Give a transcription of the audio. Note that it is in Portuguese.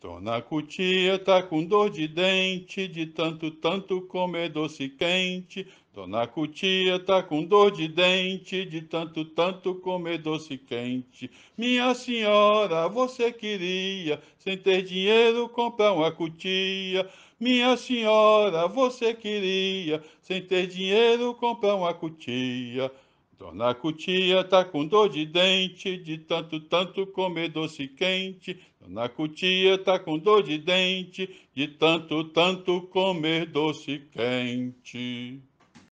Dona Cutia tá com dor de dente, de tanto, tanto comer doce quente. Dona Cutia tá com dor de dente, de tanto, tanto comer doce quente. Minha senhora, você queria, sem ter dinheiro, comprar uma cutia. Minha senhora, você queria, sem ter dinheiro, comprar uma cutia. Dona Cutia tá com dor de dente, de tanto, tanto comer doce quente. Dona Cutia tá com dor de dente, de tanto, tanto comer doce quente.